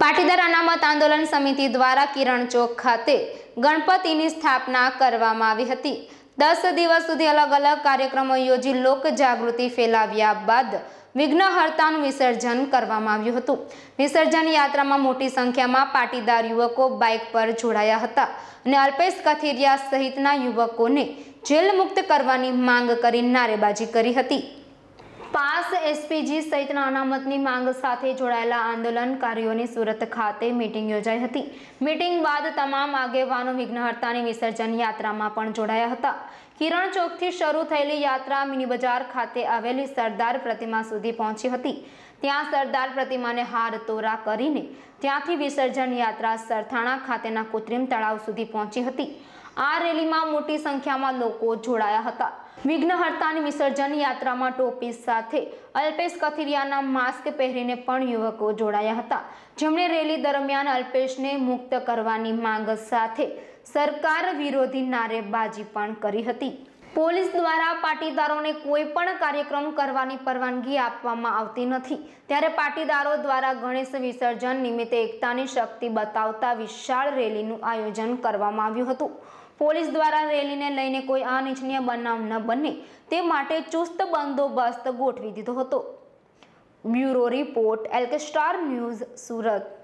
પાટીદાર અનામત આંદોલન સમિતિ દ્વારા કિરણ ચોક ખાતે ગણપતિની સ્થાપના કરવામાં આવી હતી દસ દિવસ સુધી અલગ અલગ કાર્યક્રમો યોજી લોક જાગૃતિ ફેલાવ્યા બાદ વિઘ્નહર્તાનું વિસર્જન કરવામાં આવ્યું હતું વિસર્જન યાત્રામાં મોટી સંખ્યામાં પાટીદાર યુવકો બાઇક પર જોડાયા હતા અને અલ્પેશ કથિરિયા સહિતના યુવકોને જેલ મુક્ત કરવાની માંગ કરી નારેબાજી કરી હતી પાસ એસપીજી સહિતના અનામતની માંગ સાથે જોડાયેલા આંદોલનકારીઓની સુરત ખાતે મીટિંગ યોજાઈ હતી મીટિંગ બાદ તમામ આગેવાનો વિઘ્નહર્તાની વિસર્જન યાત્રામાં પણ જોડાયા હતા કિરણ ચોકથી શરૂ થયેલી યાત્રા મિની બજાર ખાતે આવેલી સરદાર પ્રતિમા સુધી પહોંચી હતી ત્યાં સરદાર પ્રતિમાને હાર તોરા કરીને ત્યાંથી વિસર્જન યાત્રા સરથાણા ખાતેના કૃત્રિમ તળાવ સુધી પહોંચી હતી આ રેલીમાં મોટી સંખ્યામાં લોકો જોડાયા હતા વિઘ્નહર્તાની વિસર્જન યાત્રામાં ટોપી સાથે અલ્પેશ કથિરિયાના માસ્ક પહેરીને પણ યુવકો જોડાયા હતા જેમણે રેલી દરમિયાન અલ્પેશને મુક્ત કરવાની માંગ સાથે સરકાર વિરોધી નારેબાજી પણ કરી હતી પોલીસ દ્વારા પાટીદારોને કોઈ પણ કાર્યક્રમ કરવાની પરવાનગી આપવામાં આવતી નથી ત્યારે પાટીદારો દ્વારા ગણેશ વિસર્જન નિમિત્તે એકતાની શક્તિ બતાવતા વિશાળ રેલીનું આયોજન કરવામાં આવ્યું હતું પોલીસ દ્વારા રેલીને લઈને કોઈ અનિચ્છનીય બનાવ ન બને તે માટે ચુસ્ત બંદોબસ્ત ગોઠવી દીધો હતો bureau report LK star news Surat